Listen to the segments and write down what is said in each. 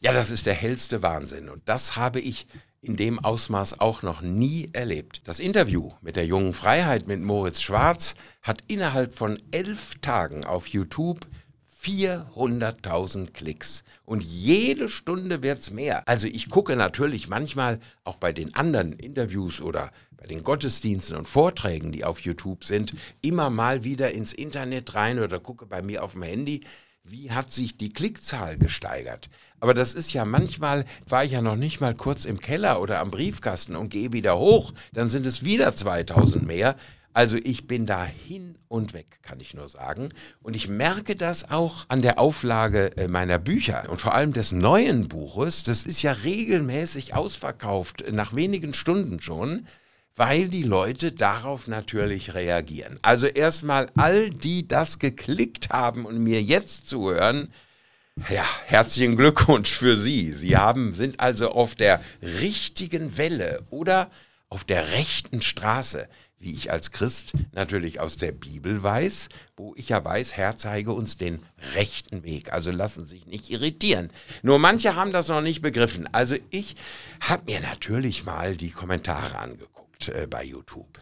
Ja, das ist der hellste Wahnsinn. Und das habe ich in dem Ausmaß auch noch nie erlebt. Das Interview mit der jungen Freiheit mit Moritz Schwarz hat innerhalb von elf Tagen auf YouTube 400.000 Klicks. Und jede Stunde wird es mehr. Also ich gucke natürlich manchmal auch bei den anderen Interviews oder bei den Gottesdiensten und Vorträgen, die auf YouTube sind, immer mal wieder ins Internet rein oder gucke bei mir auf dem Handy, wie hat sich die Klickzahl gesteigert. Aber das ist ja manchmal, war ich ja noch nicht mal kurz im Keller oder am Briefkasten und gehe wieder hoch, dann sind es wieder 2000 mehr. Also ich bin da hin und weg, kann ich nur sagen. Und ich merke das auch an der Auflage äh, meiner Bücher und vor allem des neuen Buches. Das ist ja regelmäßig ausverkauft, nach wenigen Stunden schon, weil die Leute darauf natürlich reagieren. Also erstmal all die, die das geklickt haben und mir jetzt zuhören, ja, herzlichen Glückwunsch für Sie. Sie haben, sind also auf der richtigen Welle oder auf der rechten Straße, wie ich als Christ natürlich aus der Bibel weiß, wo ich ja weiß, Herr zeige uns den rechten Weg. Also lassen Sie sich nicht irritieren. Nur manche haben das noch nicht begriffen. Also ich habe mir natürlich mal die Kommentare angeguckt äh, bei YouTube.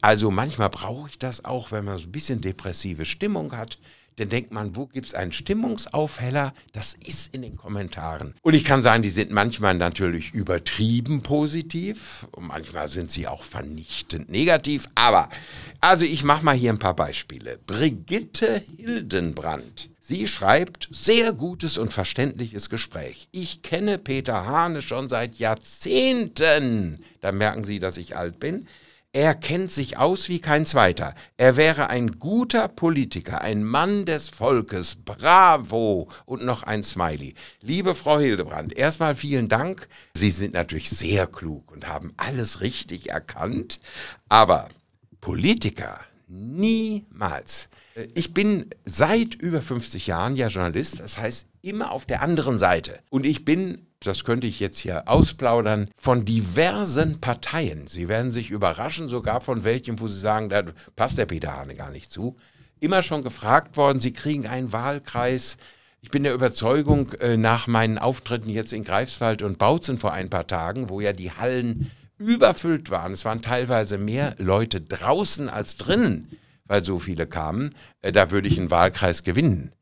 Also manchmal brauche ich das auch, wenn man so ein bisschen depressive Stimmung hat dann denkt man, wo gibt es einen Stimmungsaufheller? Das ist in den Kommentaren. Und ich kann sagen, die sind manchmal natürlich übertrieben positiv und manchmal sind sie auch vernichtend negativ. Aber, also ich mache mal hier ein paar Beispiele. Brigitte Hildenbrand. Sie schreibt, sehr gutes und verständliches Gespräch. Ich kenne Peter Hane schon seit Jahrzehnten. Da merken Sie, dass ich alt bin. Er kennt sich aus wie kein zweiter. Er wäre ein guter Politiker, ein Mann des Volkes. Bravo! Und noch ein Smiley. Liebe Frau Hildebrand, erstmal vielen Dank. Sie sind natürlich sehr klug und haben alles richtig erkannt. Aber Politiker niemals. Ich bin seit über 50 Jahren ja Journalist, das heißt immer auf der anderen Seite. Und ich bin das könnte ich jetzt hier ausplaudern, von diversen Parteien. Sie werden sich überraschen, sogar von welchen, wo Sie sagen, da passt der Peter Hane gar nicht zu. Immer schon gefragt worden, Sie kriegen einen Wahlkreis. Ich bin der Überzeugung, äh, nach meinen Auftritten jetzt in Greifswald und Bautzen vor ein paar Tagen, wo ja die Hallen überfüllt waren, es waren teilweise mehr Leute draußen als drinnen, weil so viele kamen, äh, da würde ich einen Wahlkreis gewinnen.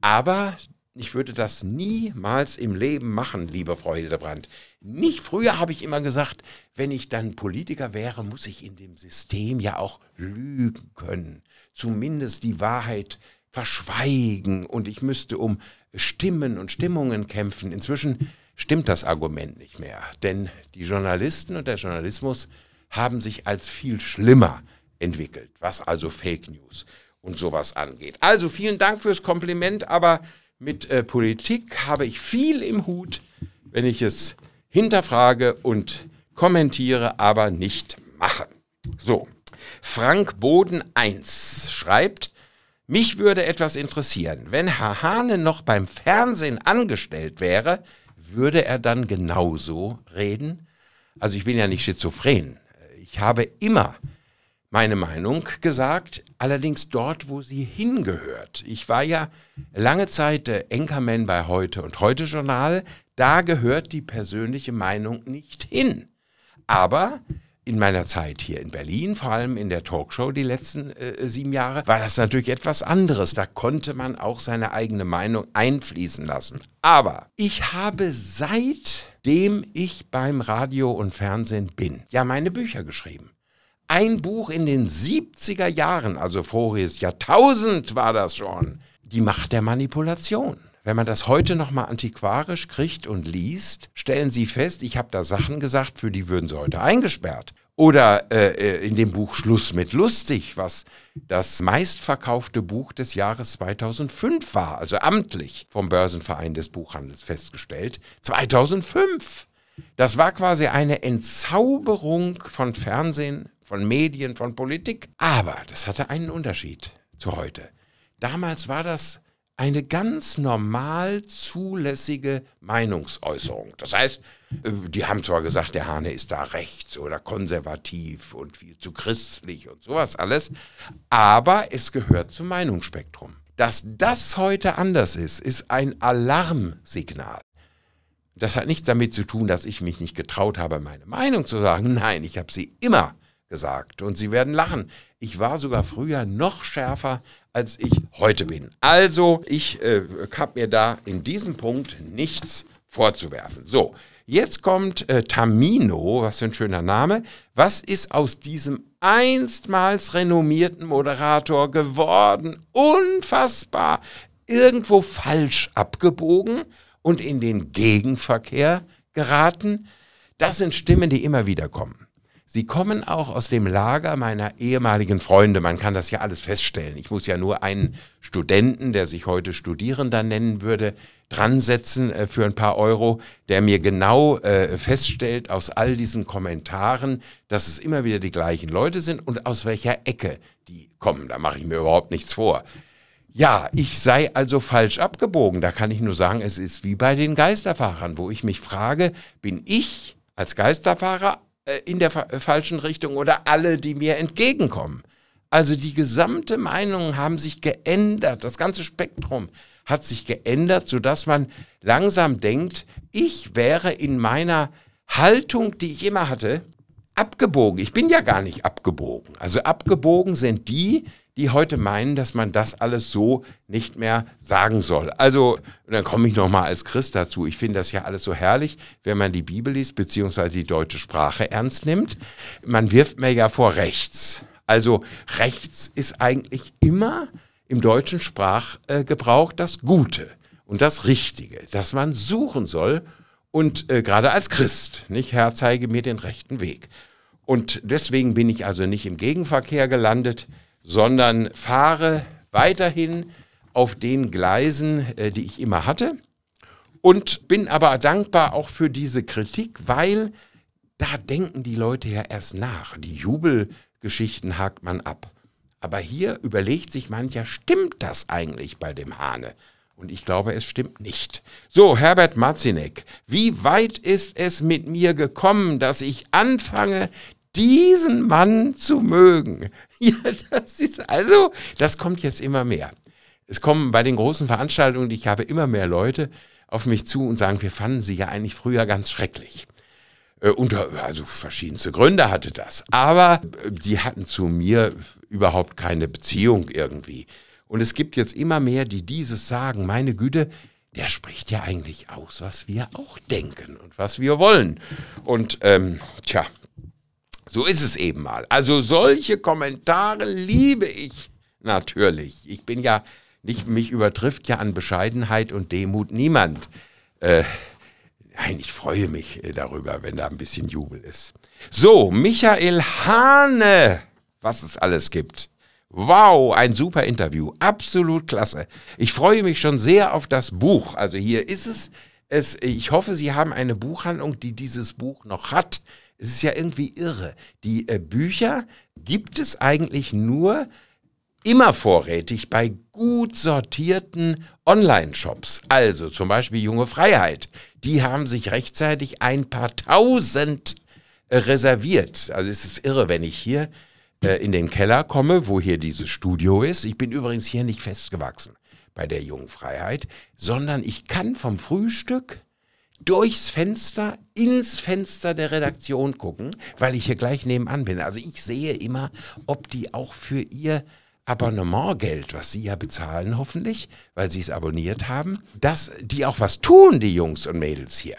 Aber ich würde das niemals im Leben machen, liebe Frau Freudebrand. Nicht früher habe ich immer gesagt, wenn ich dann Politiker wäre, muss ich in dem System ja auch lügen können. Zumindest die Wahrheit verschweigen und ich müsste um Stimmen und Stimmungen kämpfen. Inzwischen stimmt das Argument nicht mehr, denn die Journalisten und der Journalismus haben sich als viel schlimmer entwickelt, was also Fake News und sowas angeht. Also vielen Dank fürs Kompliment, aber mit äh, Politik habe ich viel im Hut, wenn ich es hinterfrage und kommentiere, aber nicht mache. So, Frank Boden 1 schreibt, mich würde etwas interessieren. Wenn Herr Hane noch beim Fernsehen angestellt wäre, würde er dann genauso reden? Also ich bin ja nicht schizophren. Ich habe immer meine Meinung gesagt, allerdings dort, wo sie hingehört. Ich war ja lange Zeit äh, Enkerman bei Heute und Heute Journal. Da gehört die persönliche Meinung nicht hin. Aber in meiner Zeit hier in Berlin, vor allem in der Talkshow die letzten äh, sieben Jahre, war das natürlich etwas anderes. Da konnte man auch seine eigene Meinung einfließen lassen. Aber ich habe seitdem ich beim Radio und Fernsehen bin, ja meine Bücher geschrieben ein Buch in den 70er Jahren, also voriges Jahrtausend war das schon, die Macht der Manipulation. Wenn man das heute nochmal antiquarisch kriegt und liest, stellen Sie fest, ich habe da Sachen gesagt, für die würden Sie heute eingesperrt. Oder äh, äh in dem Buch Schluss mit Lustig, was das meistverkaufte Buch des Jahres 2005 war, also amtlich vom Börsenverein des Buchhandels festgestellt. 2005! Das war quasi eine Entzauberung von Fernsehen von Medien, von Politik. Aber das hatte einen Unterschied zu heute. Damals war das eine ganz normal zulässige Meinungsäußerung. Das heißt, äh, die haben zwar gesagt, der Hane ist da rechts oder konservativ und viel zu christlich und sowas alles, aber es gehört zum Meinungsspektrum. Dass das heute anders ist, ist ein Alarmsignal. Das hat nichts damit zu tun, dass ich mich nicht getraut habe, meine Meinung zu sagen. Nein, ich habe sie immer gesagt. Und Sie werden lachen. Ich war sogar früher noch schärfer, als ich heute bin. Also, ich äh, habe mir da in diesem Punkt nichts vorzuwerfen. So, jetzt kommt äh, Tamino, was für ein schöner Name. Was ist aus diesem einstmals renommierten Moderator geworden? Unfassbar! Irgendwo falsch abgebogen und in den Gegenverkehr geraten. Das sind Stimmen, die immer wieder kommen. Sie kommen auch aus dem Lager meiner ehemaligen Freunde. Man kann das ja alles feststellen. Ich muss ja nur einen Studenten, der sich heute Studierender nennen würde, dransetzen äh, für ein paar Euro, der mir genau äh, feststellt aus all diesen Kommentaren, dass es immer wieder die gleichen Leute sind und aus welcher Ecke die kommen. Da mache ich mir überhaupt nichts vor. Ja, ich sei also falsch abgebogen. Da kann ich nur sagen, es ist wie bei den Geisterfahrern, wo ich mich frage, bin ich als Geisterfahrer äh, in der fa äh, falschen Richtung oder alle, die mir entgegenkommen. Also die gesamte Meinung haben sich geändert, das ganze Spektrum hat sich geändert, sodass man langsam denkt, ich wäre in meiner Haltung, die ich immer hatte, abgebogen. Ich bin ja gar nicht abgebogen. Also abgebogen sind die, die heute meinen, dass man das alles so nicht mehr sagen soll. Also, dann komme ich nochmal als Christ dazu. Ich finde das ja alles so herrlich, wenn man die Bibel liest, beziehungsweise die deutsche Sprache ernst nimmt. Man wirft mir ja vor rechts. Also rechts ist eigentlich immer im deutschen Sprachgebrauch äh, das Gute und das Richtige, dass man suchen soll und äh, gerade als Christ, nicht? Herr, zeige mir den rechten Weg. Und deswegen bin ich also nicht im Gegenverkehr gelandet, sondern fahre weiterhin auf den Gleisen, äh, die ich immer hatte. Und bin aber dankbar auch für diese Kritik, weil da denken die Leute ja erst nach. Die Jubelgeschichten hakt man ab. Aber hier überlegt sich mancher, stimmt das eigentlich bei dem Hane? Und ich glaube, es stimmt nicht. So, Herbert Marzinek, wie weit ist es mit mir gekommen, dass ich anfange, diesen Mann zu mögen? Ja, das ist also, das kommt jetzt immer mehr. Es kommen bei den großen Veranstaltungen, ich habe immer mehr Leute auf mich zu und sagen, wir fanden sie ja eigentlich früher ganz schrecklich. Äh, unter, äh, also verschiedenste Gründe hatte das. Aber äh, die hatten zu mir überhaupt keine Beziehung irgendwie. Und es gibt jetzt immer mehr, die dieses sagen, meine Güte, der spricht ja eigentlich aus, was wir auch denken und was wir wollen. Und ähm, tja, so ist es eben mal. Also solche Kommentare liebe ich natürlich. Ich bin ja nicht, mich übertrifft ja an Bescheidenheit und Demut niemand. Äh, nein, ich freue mich äh, darüber, wenn da ein bisschen Jubel ist. So, Michael Hane, was es alles gibt. Wow, ein super Interview. Absolut klasse. Ich freue mich schon sehr auf das Buch. Also hier ist es. es ich hoffe, Sie haben eine Buchhandlung, die dieses Buch noch hat. Es ist ja irgendwie irre. Die äh, Bücher gibt es eigentlich nur immer vorrätig bei gut sortierten Online-Shops. Also zum Beispiel Junge Freiheit. Die haben sich rechtzeitig ein paar tausend äh, reserviert. Also es ist irre, wenn ich hier äh, in den Keller komme, wo hier dieses Studio ist. Ich bin übrigens hier nicht festgewachsen bei der jungen Freiheit, sondern ich kann vom Frühstück durchs Fenster ins Fenster der Redaktion gucken, weil ich hier gleich nebenan bin. Also ich sehe immer, ob die auch für ihr Abonnementgeld, was sie ja bezahlen hoffentlich, weil sie es abonniert haben, dass die auch was tun, die Jungs und Mädels hier.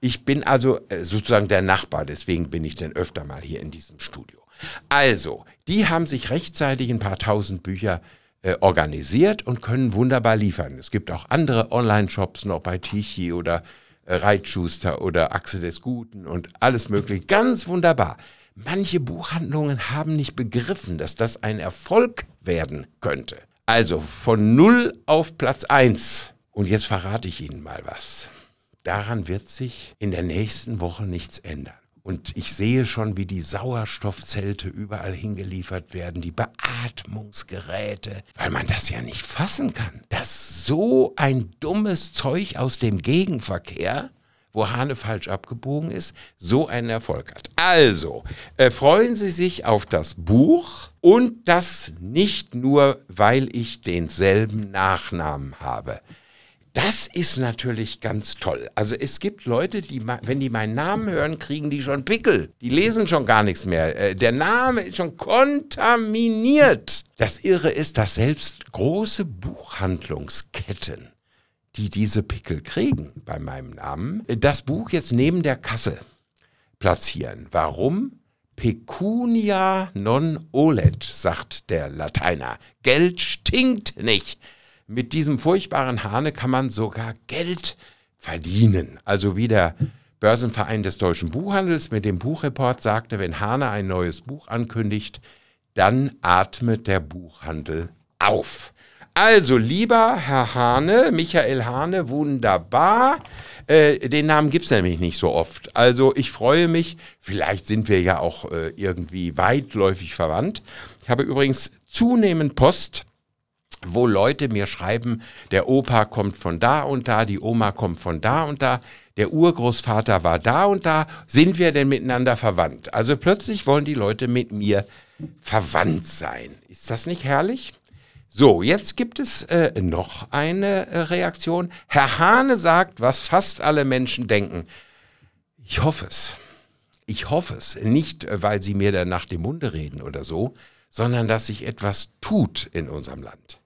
Ich bin also äh, sozusagen der Nachbar, deswegen bin ich denn öfter mal hier in diesem Studio. Also, die haben sich rechtzeitig ein paar tausend Bücher äh, organisiert und können wunderbar liefern. Es gibt auch andere Online-Shops noch bei Tichy oder äh, Reitschuster oder Achse des Guten und alles mögliche. Ganz wunderbar. Manche Buchhandlungen haben nicht begriffen, dass das ein Erfolg werden könnte. Also von null auf Platz eins. Und jetzt verrate ich Ihnen mal was. Daran wird sich in der nächsten Woche nichts ändern. Und ich sehe schon, wie die Sauerstoffzelte überall hingeliefert werden, die Beatmungsgeräte, weil man das ja nicht fassen kann, dass so ein dummes Zeug aus dem Gegenverkehr wo Hane falsch abgebogen ist, so einen Erfolg hat. Also, äh, freuen Sie sich auf das Buch und das nicht nur, weil ich denselben Nachnamen habe. Das ist natürlich ganz toll. Also es gibt Leute, die, wenn die meinen Namen hören, kriegen die schon Pickel. Die lesen schon gar nichts mehr. Äh, der Name ist schon kontaminiert. Das Irre ist, dass selbst große Buchhandlungsketten, die diese Pickel kriegen bei meinem Namen, äh, das Buch jetzt neben der Kasse platzieren. Warum? Pecunia non olet, sagt der Lateiner. Geld stinkt nicht mit diesem furchtbaren Hahne kann man sogar Geld verdienen. Also wie der Börsenverein des deutschen Buchhandels mit dem Buchreport sagte, wenn Hahne ein neues Buch ankündigt, dann atmet der Buchhandel auf. Also, lieber Herr Hahne, Michael Hahne, wunderbar. Äh, den Namen gibt es nämlich nicht so oft. Also, ich freue mich. Vielleicht sind wir ja auch äh, irgendwie weitläufig verwandt. Ich habe übrigens zunehmend Post wo Leute mir schreiben, der Opa kommt von da und da, die Oma kommt von da und da, der Urgroßvater war da und da, sind wir denn miteinander verwandt? Also plötzlich wollen die Leute mit mir verwandt sein. Ist das nicht herrlich? So, jetzt gibt es äh, noch eine äh, Reaktion. Herr Hane sagt, was fast alle Menschen denken. Ich hoffe es. Ich hoffe es. Nicht, äh, weil sie mir dann nach dem Munde reden oder so, sondern dass sich etwas tut in unserem Land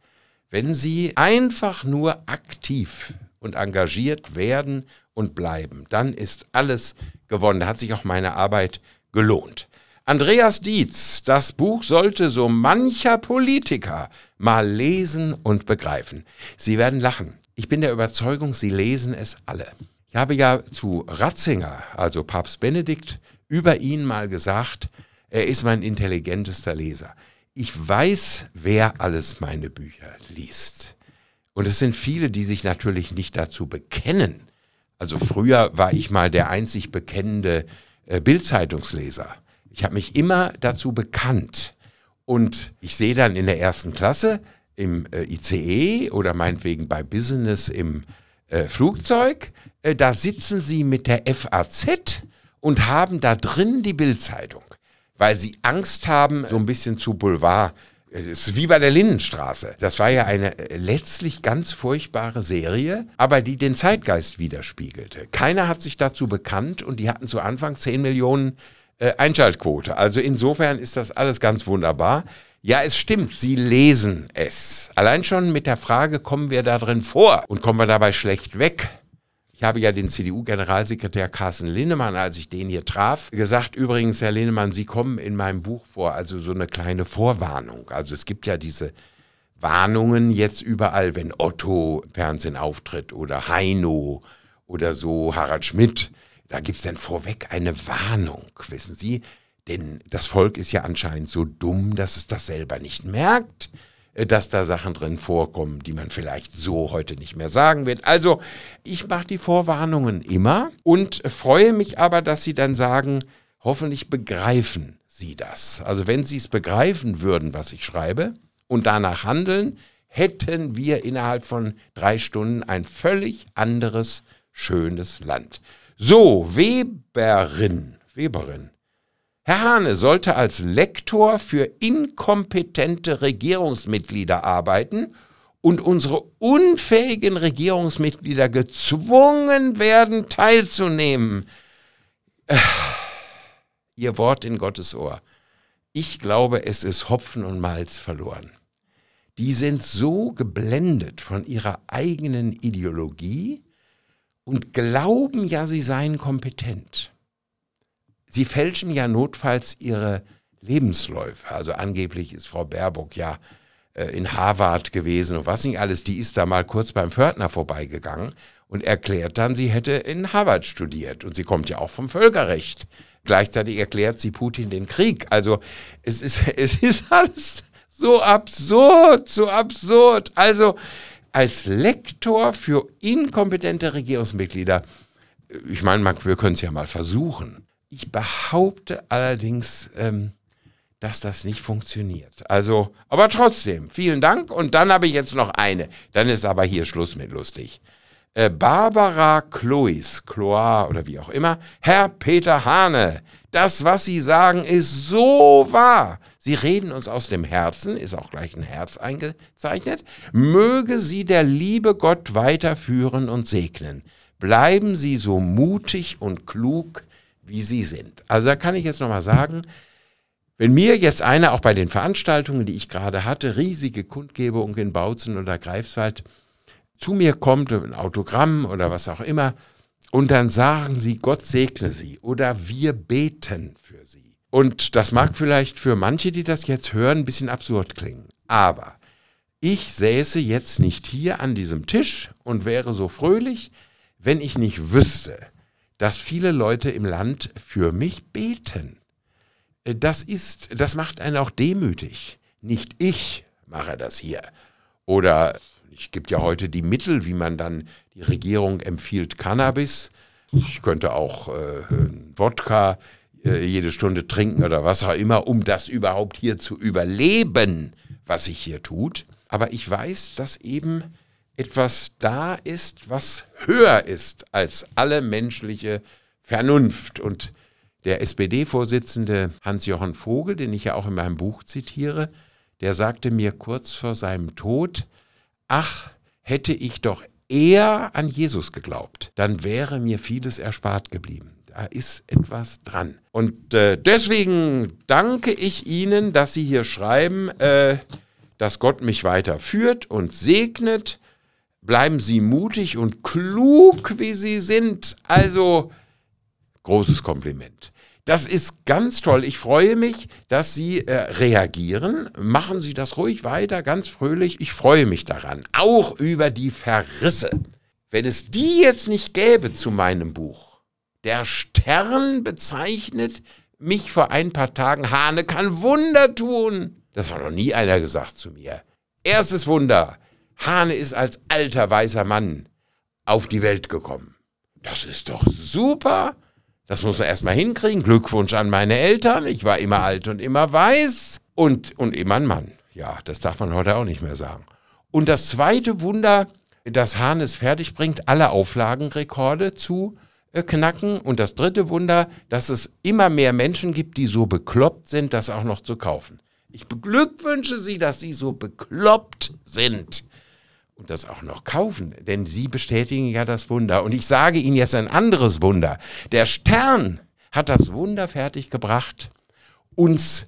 wenn sie einfach nur aktiv und engagiert werden und bleiben, dann ist alles gewonnen. Da hat sich auch meine Arbeit gelohnt. Andreas Dietz, das Buch sollte so mancher Politiker mal lesen und begreifen. Sie werden lachen. Ich bin der Überzeugung, Sie lesen es alle. Ich habe ja zu Ratzinger, also Papst Benedikt, über ihn mal gesagt, er ist mein intelligentester Leser ich weiß, wer alles meine Bücher liest. Und es sind viele, die sich natürlich nicht dazu bekennen. Also früher war ich mal der einzig bekennende äh, Bildzeitungsleser. Ich habe mich immer dazu bekannt. Und ich sehe dann in der ersten Klasse im äh, ICE oder meinetwegen bei Business im äh, Flugzeug, äh, da sitzen sie mit der FAZ und haben da drin die Bildzeitung weil sie Angst haben, so ein bisschen zu Boulevard. Es ist wie bei der Lindenstraße. Das war ja eine äh, letztlich ganz furchtbare Serie, aber die den Zeitgeist widerspiegelte. Keiner hat sich dazu bekannt und die hatten zu Anfang 10 Millionen äh, Einschaltquote. Also insofern ist das alles ganz wunderbar. Ja, es stimmt, sie lesen es. Allein schon mit der Frage, kommen wir da drin vor und kommen wir dabei schlecht weg? Ich habe ja den CDU-Generalsekretär Carsten Linnemann, als ich den hier traf, gesagt, übrigens, Herr Linnemann, Sie kommen in meinem Buch vor, also so eine kleine Vorwarnung. Also es gibt ja diese Warnungen jetzt überall, wenn Otto im Fernsehen auftritt oder Heino oder so, Harald Schmidt. Da gibt es dann vorweg eine Warnung, wissen Sie? Denn das Volk ist ja anscheinend so dumm, dass es das selber nicht merkt. Äh, dass da Sachen drin vorkommen, die man vielleicht so heute nicht mehr sagen wird. Also ich mache die Vorwarnungen immer und freue mich aber, dass Sie dann sagen, hoffentlich begreifen Sie das. Also wenn Sie es begreifen würden, was ich schreibe und danach handeln, hätten wir innerhalb von drei Stunden ein völlig anderes, schönes Land. So, Weberin, Weberin, Herr Hane sollte als Lektor für inkompetente Regierungsmitglieder arbeiten und unsere unfähigen Regierungsmitglieder gezwungen werden, teilzunehmen. Äh, ihr Wort in Gottes Ohr. Ich glaube, es ist Hopfen und Malz verloren. Die sind so geblendet von ihrer eigenen Ideologie und glauben ja, sie seien kompetent. Sie fälschen ja notfalls ihre Lebensläufe. Also angeblich ist Frau Baerbock ja äh, in Harvard gewesen und was nicht alles. Die ist da mal kurz beim Pförtner vorbeigegangen und erklärt dann, sie hätte in Harvard studiert. Und sie kommt ja auch vom Völkerrecht. Gleichzeitig erklärt sie Putin den Krieg. Also es ist, es ist alles so absurd, so absurd. Also als Lektor für inkompetente Regierungsmitglieder, äh, ich meine, wir können es ja mal versuchen. Ich behaupte allerdings, ähm, dass das nicht funktioniert. Also, aber trotzdem, vielen Dank. Und dann habe ich jetzt noch eine. Dann ist aber hier Schluss mit lustig. Äh, Barbara Klois, Kloa oder wie auch immer, Herr Peter Hane, das, was Sie sagen, ist so wahr. Sie reden uns aus dem Herzen, ist auch gleich ein Herz eingezeichnet. Möge Sie der liebe Gott weiterführen und segnen. Bleiben Sie so mutig und klug, wie sie sind. Also da kann ich jetzt nochmal sagen, wenn mir jetzt einer auch bei den Veranstaltungen, die ich gerade hatte, riesige Kundgebung in Bautzen oder Greifswald, zu mir kommt, ein Autogramm oder was auch immer, und dann sagen sie, Gott segne sie oder wir beten für sie. Und das mag vielleicht für manche, die das jetzt hören, ein bisschen absurd klingen. Aber ich säße jetzt nicht hier an diesem Tisch und wäre so fröhlich, wenn ich nicht wüsste, dass viele Leute im Land für mich beten. Äh, das ist, das macht einen auch demütig. Nicht ich mache das hier. Oder es gibt ja heute die Mittel, wie man dann die Regierung empfiehlt Cannabis. Ich könnte auch äh, Wodka äh, jede Stunde trinken oder was auch immer, um das überhaupt hier zu überleben, was sich hier tut. Aber ich weiß, dass eben etwas da ist, was höher ist als alle menschliche Vernunft. Und der SPD-Vorsitzende Hans-Jochen Vogel, den ich ja auch in meinem Buch zitiere, der sagte mir kurz vor seinem Tod, ach, hätte ich doch eher an Jesus geglaubt, dann wäre mir vieles erspart geblieben. Da ist etwas dran. Und äh, deswegen danke ich Ihnen, dass Sie hier schreiben, äh, dass Gott mich weiterführt und segnet bleiben Sie mutig und klug, wie Sie sind. Also großes Kompliment. Das ist ganz toll. Ich freue mich, dass Sie äh, reagieren. Machen Sie das ruhig weiter, ganz fröhlich. Ich freue mich daran. Auch über die Verrisse. Wenn es die jetzt nicht gäbe zu meinem Buch, der Stern bezeichnet mich vor ein paar Tagen, Hane kann Wunder tun. Das hat noch nie einer gesagt zu mir. Erstes Wunder, Hane ist als alter weißer Mann auf die Welt gekommen. Das ist doch super. Das muss man erstmal hinkriegen. Glückwunsch an meine Eltern. Ich war immer alt und immer weiß und, und immer ein Mann. Ja, das darf man heute auch nicht mehr sagen. Und das zweite Wunder, dass Hahnes fertig bringt, alle Auflagenrekorde zu äh, knacken. Und das dritte Wunder, dass es immer mehr Menschen gibt, die so bekloppt sind, das auch noch zu kaufen. Ich beglückwünsche Sie, dass Sie so bekloppt sind, und das auch noch kaufen, denn sie bestätigen ja das Wunder. Und ich sage Ihnen jetzt ein anderes Wunder. Der Stern hat das Wunder fertiggebracht, uns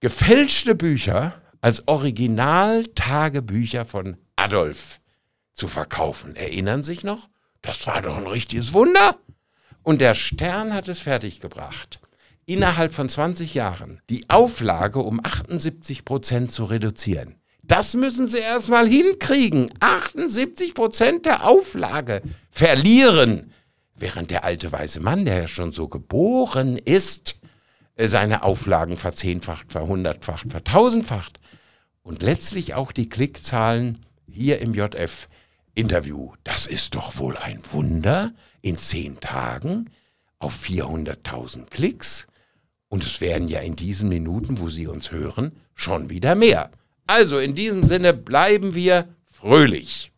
gefälschte Bücher als Originaltagebücher von Adolf zu verkaufen. Erinnern sich noch? Das war doch ein richtiges Wunder. Und der Stern hat es fertiggebracht, innerhalb von 20 Jahren die Auflage um 78 Prozent zu reduzieren. Das müssen sie erstmal hinkriegen. 78 Prozent der Auflage verlieren, während der alte weiße Mann, der ja schon so geboren ist, äh, seine Auflagen verzehnfacht, verhundertfacht, vertausendfacht und letztlich auch die Klickzahlen hier im JF. Interview, das ist doch wohl ein Wunder in zehn Tagen auf 400.000 Klicks. Und es werden ja in diesen Minuten, wo Sie uns hören, schon wieder mehr. Also in diesem Sinne bleiben wir fröhlich.